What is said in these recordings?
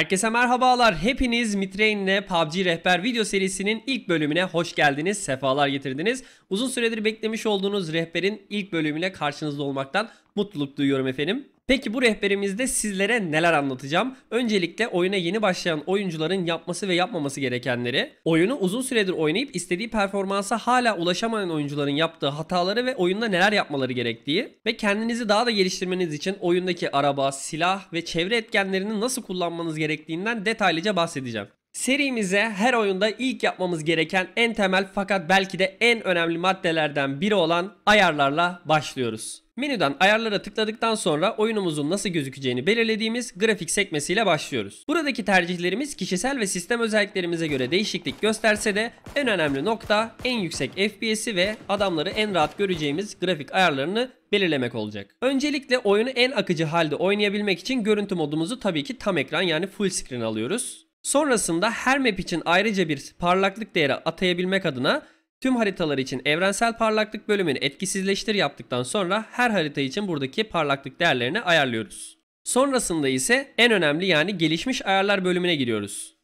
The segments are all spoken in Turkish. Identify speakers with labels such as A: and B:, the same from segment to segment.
A: Herkese merhabalar. Hepiniz Mitrain'le PUBG Rehber video serisinin ilk bölümüne hoş geldiniz. Sefalar getirdiniz. Uzun süredir beklemiş olduğunuz rehberin ilk bölümüyle karşınızda olmaktan mutluluk duyuyorum efendim. Peki bu rehberimizde sizlere neler anlatacağım? Öncelikle oyuna yeni başlayan oyuncuların yapması ve yapmaması gerekenleri, oyunu uzun süredir oynayıp istediği performansa hala ulaşamayan oyuncuların yaptığı hataları ve oyunda neler yapmaları gerektiği ve kendinizi daha da geliştirmeniz için oyundaki araba, silah ve çevre etkenlerini nasıl kullanmanız gerektiğinden detaylıca bahsedeceğim. Serimize her oyunda ilk yapmamız gereken en temel fakat belki de en önemli maddelerden biri olan ayarlarla başlıyoruz. Menüden ayarlara tıkladıktan sonra oyunumuzun nasıl gözükeceğini belirlediğimiz grafik sekmesiyle başlıyoruz. Buradaki tercihlerimiz kişisel ve sistem özelliklerimize göre değişiklik gösterse de en önemli nokta en yüksek FPS'i ve adamları en rahat göreceğimiz grafik ayarlarını belirlemek olacak. Öncelikle oyunu en akıcı halde oynayabilmek için görüntü modumuzu tabii ki tam ekran yani full screen alıyoruz. Sonrasında her map için ayrıca bir parlaklık değeri atayabilmek adına Tüm haritalar için evrensel parlaklık bölümünü etkisizleştir yaptıktan sonra her harita için buradaki parlaklık değerlerini ayarlıyoruz. Sonrasında ise en önemli yani gelişmiş ayarlar bölümüne giriyoruz.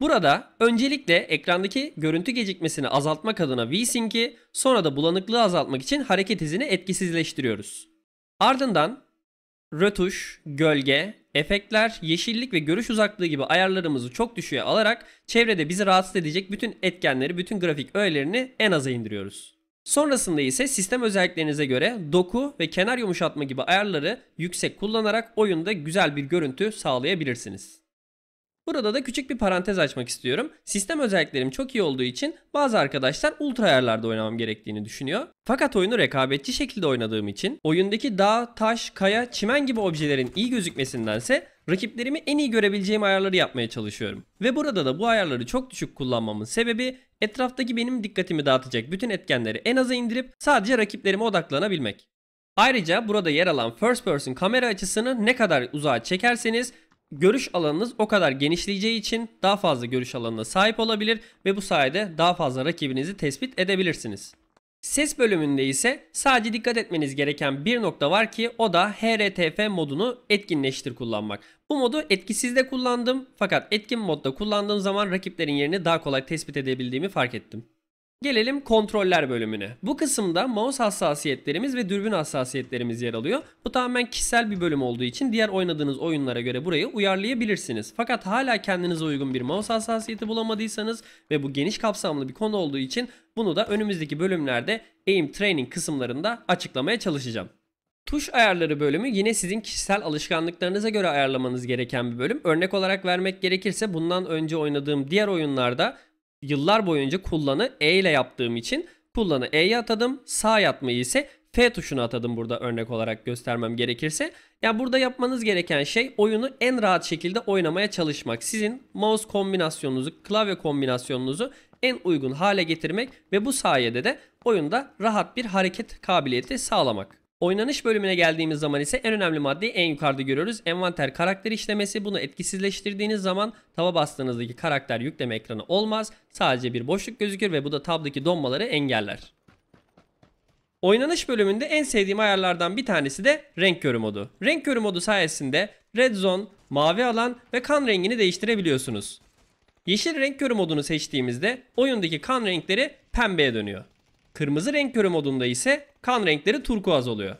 A: Burada öncelikle ekrandaki görüntü gecikmesini azaltmak adına VSync'i sonra da bulanıklığı azaltmak için hareket izini etkisizleştiriyoruz. Ardından rötuş, gölge, efektler, yeşillik ve görüş uzaklığı gibi ayarlarımızı çok düşüğe alarak çevrede bizi rahatsız edecek bütün etkenleri, bütün grafik öğelerini en aza indiriyoruz. Sonrasında ise sistem özelliklerinize göre doku ve kenar yumuşatma gibi ayarları yüksek kullanarak oyunda güzel bir görüntü sağlayabilirsiniz. Burada da küçük bir parantez açmak istiyorum. Sistem özelliklerim çok iyi olduğu için bazı arkadaşlar ultra ayarlarda oynamam gerektiğini düşünüyor. Fakat oyunu rekabetçi şekilde oynadığım için oyundaki dağ, taş, kaya, çimen gibi objelerin iyi gözükmesindense rakiplerimi en iyi görebileceğim ayarları yapmaya çalışıyorum. Ve burada da bu ayarları çok düşük kullanmamın sebebi etraftaki benim dikkatimi dağıtacak bütün etkenleri en aza indirip sadece rakiplerime odaklanabilmek. Ayrıca burada yer alan first person kamera açısını ne kadar uzağa çekerseniz görüş alanınız o kadar genişleyeceği için daha fazla görüş alanına sahip olabilir ve bu sayede daha fazla rakibinizi tespit edebilirsiniz. Ses bölümünde ise sadece dikkat etmeniz gereken bir nokta var ki o da HRTF modunu etkinleştir kullanmak. Bu modu etkisizde kullandım fakat etkin modda kullandığım zaman rakiplerin yerini daha kolay tespit edebildiğimi fark ettim. Gelelim kontroller bölümüne. Bu kısımda mouse hassasiyetlerimiz ve dürbün hassasiyetlerimiz yer alıyor. Bu tamamen kişisel bir bölüm olduğu için diğer oynadığınız oyunlara göre burayı uyarlayabilirsiniz. Fakat hala kendinize uygun bir mouse hassasiyeti bulamadıysanız ve bu geniş kapsamlı bir konu olduğu için bunu da önümüzdeki bölümlerde aim training kısımlarında açıklamaya çalışacağım. Tuş ayarları bölümü yine sizin kişisel alışkanlıklarınıza göre ayarlamanız gereken bir bölüm. Örnek olarak vermek gerekirse bundan önce oynadığım diğer oyunlarda yıllar boyunca kullanı E ile yaptığım için kullanı E'ye atadım. Sağ yatmayı ise F tuşuna atadım burada örnek olarak göstermem gerekirse. Ya yani burada yapmanız gereken şey oyunu en rahat şekilde oynamaya çalışmak. Sizin mouse kombinasyonunuzu, klavye kombinasyonunuzu en uygun hale getirmek ve bu sayede de oyunda rahat bir hareket kabiliyeti sağlamak. Oynanış bölümüne geldiğimiz zaman ise en önemli maddeyi en yukarıda görüyoruz. Envanter karakter işlemesi. Bunu etkisizleştirdiğiniz zaman tava bastığınızdaki karakter yükleme ekranı olmaz. Sadece bir boşluk gözükür ve bu da tabdaki donmaları engeller. Oynanış bölümünde en sevdiğim ayarlardan bir tanesi de renk körü modu. Renk körü modu sayesinde red zone, mavi alan ve kan rengini değiştirebiliyorsunuz. Yeşil renk körü modunu seçtiğimizde oyundaki kan renkleri pembeye dönüyor. Kırmızı renk körü modunda ise kan renkleri turkuaz oluyor.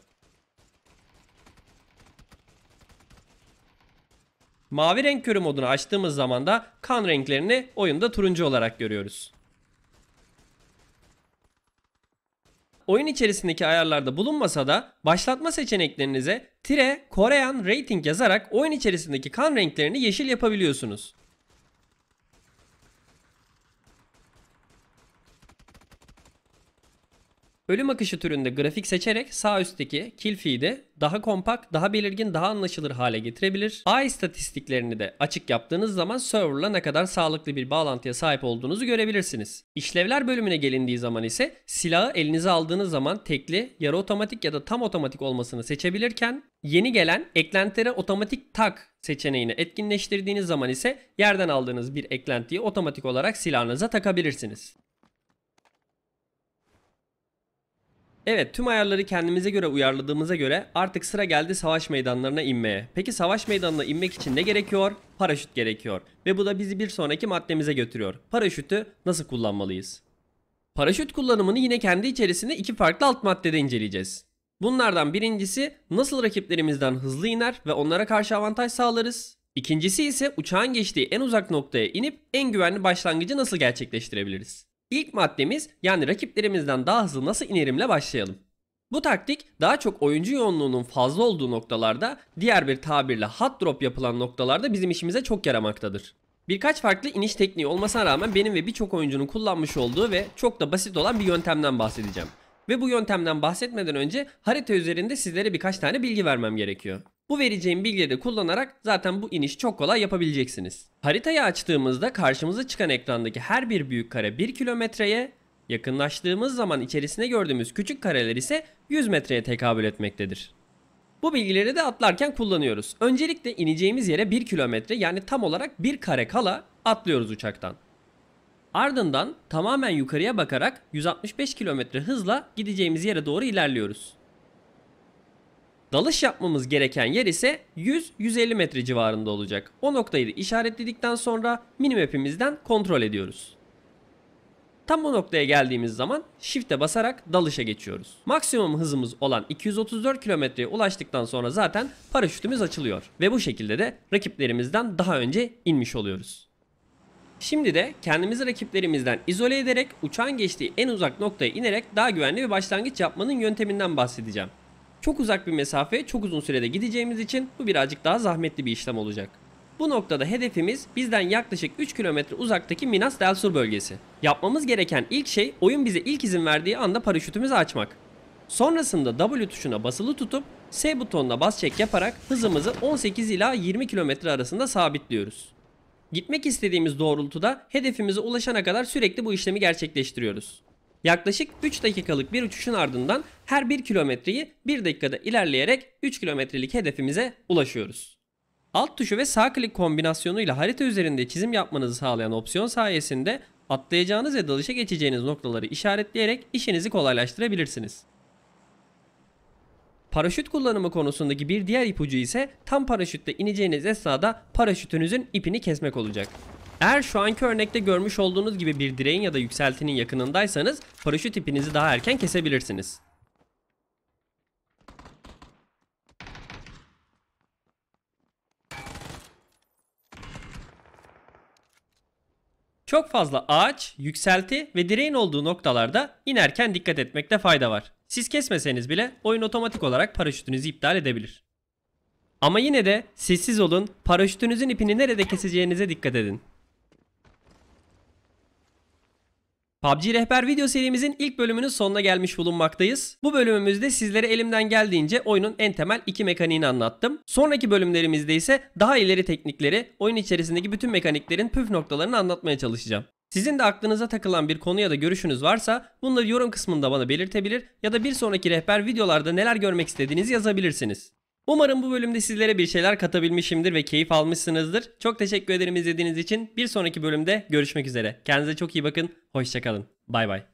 A: Mavi renk körü modunu açtığımız zaman da kan renklerini oyunda turuncu olarak görüyoruz. Oyun içerisindeki ayarlarda bulunmasa da başlatma seçeneklerinize tire Korean rating yazarak oyun içerisindeki kan renklerini yeşil yapabiliyorsunuz. Ölüm akışı türünde grafik seçerek sağ üstteki kill feed'i daha kompakt, daha belirgin, daha anlaşılır hale getirebilir. A istatistiklerini de açık yaptığınız zaman serverla ne kadar sağlıklı bir bağlantıya sahip olduğunuzu görebilirsiniz. İşlevler bölümüne gelindiği zaman ise silahı elinize aldığınız zaman tekli, yarı otomatik ya da tam otomatik olmasını seçebilirken yeni gelen eklentilere otomatik tak seçeneğini etkinleştirdiğiniz zaman ise yerden aldığınız bir eklentiyi otomatik olarak silahınıza takabilirsiniz. Evet tüm ayarları kendimize göre uyarladığımıza göre artık sıra geldi savaş meydanlarına inmeye. Peki savaş meydanına inmek için ne gerekiyor? Paraşüt gerekiyor. Ve bu da bizi bir sonraki maddemize götürüyor. Paraşütü nasıl kullanmalıyız? Paraşüt kullanımını yine kendi içerisinde iki farklı alt maddede inceleyeceğiz. Bunlardan birincisi nasıl rakiplerimizden hızlı iner ve onlara karşı avantaj sağlarız. İkincisi ise uçağın geçtiği en uzak noktaya inip en güvenli başlangıcı nasıl gerçekleştirebiliriz. İlk maddemiz yani rakiplerimizden daha hızlı nasıl inerimle başlayalım. Bu taktik daha çok oyuncu yoğunluğunun fazla olduğu noktalarda diğer bir tabirle hot drop yapılan noktalarda bizim işimize çok yaramaktadır. Birkaç farklı iniş tekniği olmasına rağmen benim ve birçok oyuncunun kullanmış olduğu ve çok da basit olan bir yöntemden bahsedeceğim. Ve bu yöntemden bahsetmeden önce harita üzerinde sizlere birkaç tane bilgi vermem gerekiyor. Bu vereceğim bilgileri de kullanarak zaten bu iniş çok kolay yapabileceksiniz. Haritayı açtığımızda karşımıza çıkan ekrandaki her bir büyük kare 1 kilometreye, yakınlaştığımız zaman içerisine gördüğümüz küçük kareler ise 100 metreye tekabül etmektedir. Bu bilgileri de atlarken kullanıyoruz. Öncelikle ineceğimiz yere 1 kilometre yani tam olarak 1 kare kala atlıyoruz uçaktan. Ardından tamamen yukarıya bakarak 165 kilometre hızla gideceğimiz yere doğru ilerliyoruz. Dalış yapmamız gereken yer ise 100-150 metre civarında olacak. O noktayı işaretledikten sonra minimap'imizden kontrol ediyoruz. Tam bu noktaya geldiğimiz zaman shift'e basarak dalışa geçiyoruz. Maksimum hızımız olan 234 kilometreye ulaştıktan sonra zaten paraşütümüz açılıyor. Ve bu şekilde de rakiplerimizden daha önce inmiş oluyoruz. Şimdi de kendimizi rakiplerimizden izole ederek uçağın geçtiği en uzak noktaya inerek daha güvenli bir başlangıç yapmanın yönteminden bahsedeceğim. Çok uzak bir mesafe çok uzun sürede gideceğimiz için bu birazcık daha zahmetli bir işlem olacak. Bu noktada hedefimiz bizden yaklaşık 3 kilometre uzaktaki Minas Del Sur bölgesi. Yapmamız gereken ilk şey oyun bize ilk izin verdiği anda paraşütümüzü açmak. Sonrasında W tuşuna basılı tutup S butonuna bas çek yaparak hızımızı 18 ila 20 kilometre arasında sabitliyoruz. Gitmek istediğimiz doğrultuda hedefimize ulaşana kadar sürekli bu işlemi gerçekleştiriyoruz. Yaklaşık 3 dakikalık bir uçuşun ardından her 1 kilometreyi 1 dakikada ilerleyerek 3 kilometrelik hedefimize ulaşıyoruz. Alt tuşu ve sağ klik kombinasyonuyla harita üzerinde çizim yapmanızı sağlayan opsiyon sayesinde atlayacağınız ve dalışa geçeceğiniz noktaları işaretleyerek işinizi kolaylaştırabilirsiniz. Paraşüt kullanımı konusundaki bir diğer ipucu ise tam paraşütle ineceğiniz esnada paraşütünüzün ipini kesmek olacak. Eğer şu anki örnekte görmüş olduğunuz gibi bir direğin ya da yükseltinin yakınındaysanız paraşüt ipinizi daha erken kesebilirsiniz. Çok fazla ağaç, yükselti ve direğin olduğu noktalarda inerken dikkat etmekte fayda var. Siz kesmeseniz bile oyun otomatik olarak paraşütünüzü iptal edebilir. Ama yine de sessiz olun, paraşütünüzün ipini nerede keseceğinize dikkat edin. PUBG Rehber video serimizin ilk bölümünün sonuna gelmiş bulunmaktayız. Bu bölümümüzde sizlere elimden geldiğince oyunun en temel iki mekaniğini anlattım. Sonraki bölümlerimizde ise daha ileri teknikleri, oyun içerisindeki bütün mekaniklerin püf noktalarını anlatmaya çalışacağım. Sizin de aklınıza takılan bir konu ya da görüşünüz varsa bunları yorum kısmında bana belirtebilir ya da bir sonraki rehber videolarda neler görmek istediğinizi yazabilirsiniz. Umarım bu bölümde sizlere bir şeyler katabilmişimdir ve keyif almışsınızdır. Çok teşekkür ederim izlediğiniz için. Bir sonraki bölümde görüşmek üzere. Kendinize çok iyi bakın. Hoşçakalın. Bay bay.